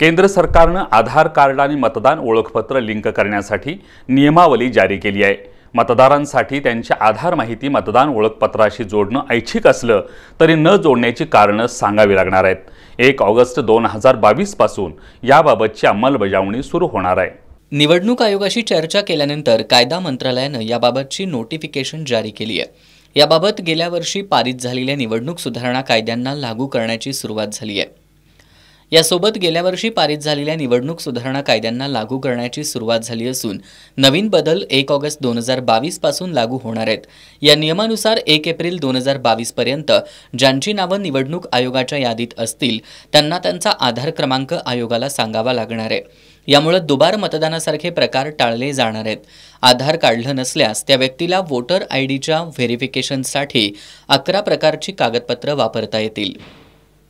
केंद्र सरकारनं आधार कार्ड आणि मतदान ओळखपत्र लिंक करण्यासाठी नियमावली जारी केली आहे मतदारांसाठी त्यांची आधार माहिती मतदान ओळखपत्राशी जोडणं ऐच्छिक असलं तरी न जोडण्याची कारणं सांगावी लागणार आहेत एक ऑगस्ट दोन हजार बावीसपासून याबाबतची अंमलबजावणी सुरू होणार आहे निवडणूक आयोगाशी चर्चा केल्यानंतर कायदा मंत्रालयानं याबाबतची नोटिफिकेशन जारी केली आहे याबाबत गेल्या वर्षी पारित झालेल्या निवडणूक सुधारणा कायद्यांना लागू करण्याची सुरुवात झाली आहे यासोबत गेल्या वर्षी पारित झालेल्या निवडणूक सुधारणा कायद्यांना लागू करण्याची सुरुवात झाली असून नवीन बदल एक ऑगस्ट दोन हजार बावीसपासून लागू होणार आहेत या नियमानुसार एक एप्रिल दोन हजार बावीसपर्यंत ज्यांची नावं निवडणूक आयोगाच्या यादीत असतील त्यांना त्यांचा आधार क्रमांक आयोगाला सांगावा लागणार आहे यामुळे दुबार मतदानासारखे प्रकार टाळले जाणार आहेत आधार काढलं नसल्यास त्या व्यक्तीला वोटर आय डीच्या व्हेरिफिकेशनसाठी अकरा प्रकारची कागदपत्रं वापरता येतील